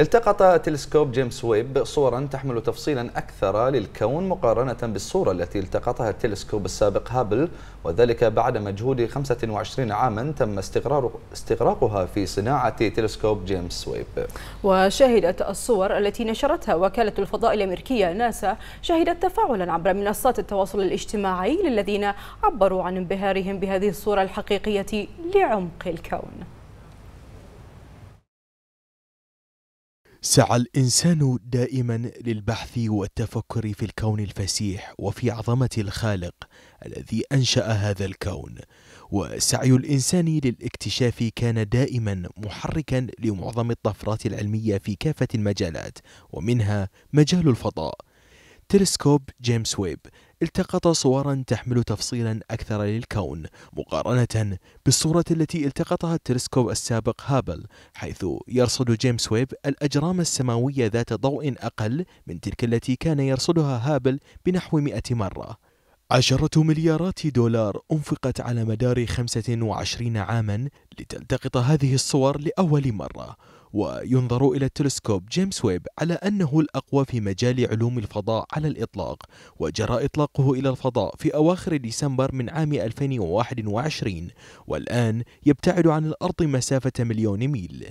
التقط تلسكوب جيمس ويب صورا تحمل تفصيلا أكثر للكون مقارنة بالصورة التي التقطها التلسكوب السابق هابل وذلك بعد مجهود 25 عاما تم استغراقها في صناعة تلسكوب جيمس ويب وشهدت الصور التي نشرتها وكالة الفضاء الأمريكية ناسا شهدت تفاعلا عبر منصات التواصل الاجتماعي للذين عبروا عن انبهارهم بهذه الصورة الحقيقية لعمق الكون سعى الإنسان دائما للبحث والتفكر في الكون الفسيح وفي عظمة الخالق الذي أنشأ هذا الكون وسعي الإنسان للاكتشاف كان دائما محركا لمعظم الطفرات العلمية في كافة المجالات ومنها مجال الفضاء تلسكوب جيمس ويب التقط صورا تحمل تفصيلا أكثر للكون مقارنة بالصورة التي التقطها التلسكوب السابق هابل حيث يرصد جيمس ويب الأجرام السماوية ذات ضوء أقل من تلك التي كان يرصدها هابل بنحو 100 مرة عشرة مليارات دولار أنفقت على مدار 25 عاما لتلتقط هذه الصور لأول مرة وينظر إلى التلسكوب جيمس ويب على أنه الأقوى في مجال علوم الفضاء على الإطلاق وجرى إطلاقه إلى الفضاء في أواخر ديسمبر من عام 2021 والآن يبتعد عن الأرض مسافة مليون ميل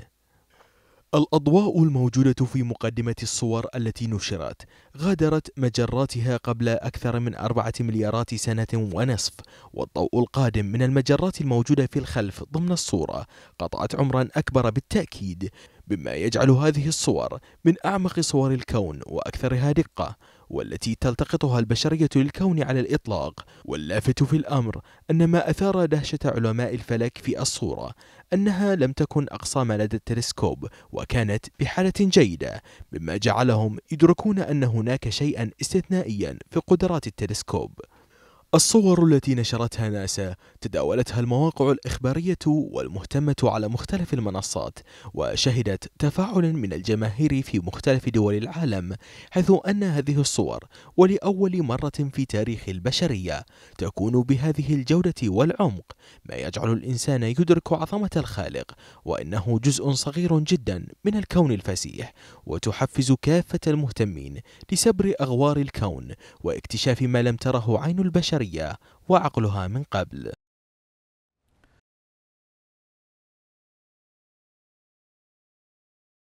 الأضواء الموجودة في مقدمة الصور التي نشرت غادرت مجراتها قبل أكثر من أربعة مليارات سنة ونصف والضوء القادم من المجرات الموجودة في الخلف ضمن الصورة قطعت عمرا أكبر بالتأكيد بما يجعل هذه الصور من أعمق صور الكون وأكثرها دقة والتي تلتقطها البشرية للكون على الإطلاق واللافت في الأمر أن ما أثار دهشة علماء الفلك في الصورة أنها لم تكن أقصى ما لدى التلسكوب وكانت بحالة جيدة مما جعلهم يدركون أن هناك شيئا استثنائيا في قدرات التلسكوب الصور التي نشرتها ناسا تداولتها المواقع الإخبارية والمهتمة على مختلف المنصات وشهدت تفاعلا من الجماهير في مختلف دول العالم حيث أن هذه الصور ولأول مرة في تاريخ البشرية تكون بهذه الجودة والعمق ما يجعل الإنسان يدرك عظمة الخالق وأنه جزء صغير جدا من الكون الفسيح وتحفز كافة المهتمين لسبر أغوار الكون واكتشاف ما لم تره عين البشرية الحرية وعقلها من قبل